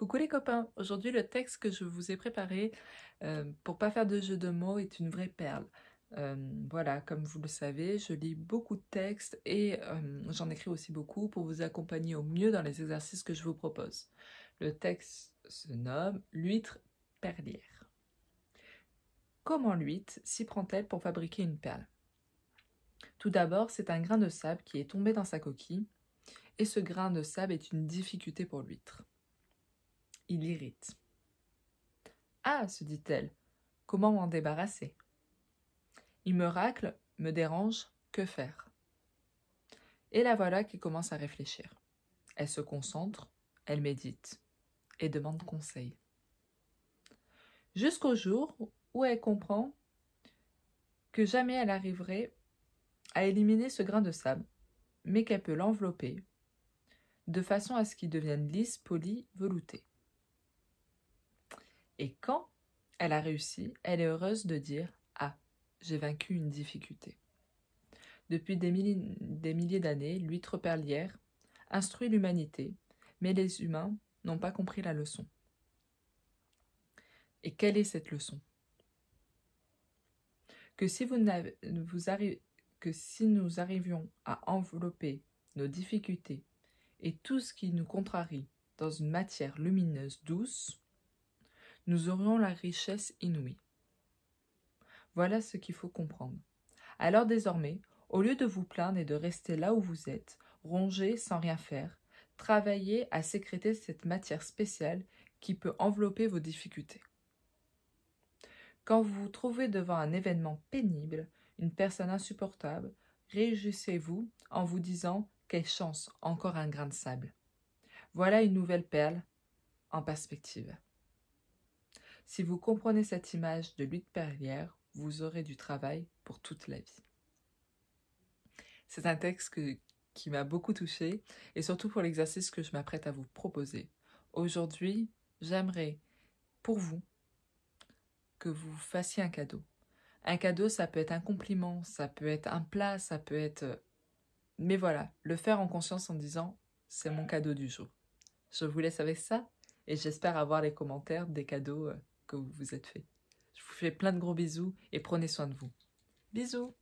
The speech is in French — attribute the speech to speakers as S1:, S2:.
S1: Coucou les copains, aujourd'hui le texte que je vous ai préparé pour euh, pour pas faire de jeu de mots est une vraie perle. Euh, voilà, comme vous le savez, je lis beaucoup de textes et euh, j'en écris aussi beaucoup pour vous accompagner au mieux dans les exercices que je vous propose. Le texte se nomme L'huître perlière. Comment l'huître s'y prend-elle pour fabriquer une perle Tout d'abord, c'est un grain de sable qui est tombé dans sa coquille et ce grain de sable est une difficulté pour l'huître il irrite. Ah se dit-elle, comment m'en débarrasser Il me racle, me dérange, que faire Et la voilà qui commence à réfléchir. Elle se concentre, elle médite et demande conseil. Jusqu'au jour où elle comprend que jamais elle arriverait à éliminer ce grain de sable, mais qu'elle peut l'envelopper de façon à ce qu'il devienne lisse, poli, velouté. Et quand elle a réussi, elle est heureuse de dire Ah, j'ai vaincu une difficulté. Depuis des milliers, d'années, l'huître perlière instruit l'humanité, mais les humains n'ont pas compris la leçon. Et quelle est cette leçon que si, vous que si nous arrivions à envelopper nos difficultés et tout ce qui nous contrarie dans une matière lumineuse douce, nous aurions la richesse inouïe. Voilà ce qu'il faut comprendre. Alors désormais, au lieu de vous plaindre et de rester là où vous êtes, ronger sans rien faire, travaillez à sécréter cette matière spéciale qui peut envelopper vos difficultés. Quand vous vous trouvez devant un événement pénible, une personne insupportable, réjouissez-vous en vous disant quelle chance, encore un grain de sable. Voilà une nouvelle perle en perspective. Si vous comprenez cette image de lutte Perrière, vous aurez du travail pour toute la vie. C'est un texte qui m'a beaucoup touchée et surtout pour l'exercice que je m'apprête à vous proposer. Aujourd'hui, j'aimerais pour vous que vous fassiez un cadeau. Un cadeau, ça peut être un compliment, ça peut être un plat, ça peut être... Mais voilà, le faire en conscience en disant c'est mon cadeau du jour. Je vous laisse avec ça et j'espère avoir les commentaires des cadeaux euh, vous vous êtes fait. Je vous fais plein de gros bisous et prenez soin de vous. Bisous